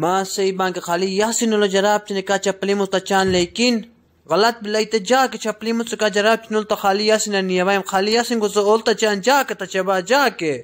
ما سی بانک خالی یاسین اللہ جراب چنے کا چپلی تا چان لیکن غلط بلائی تا جا کے چپلی مستا کا جراب چنے تا خالی یاسین نیوائیم خالی یاسین گو سو تا چان جا کے تا چبا جا کے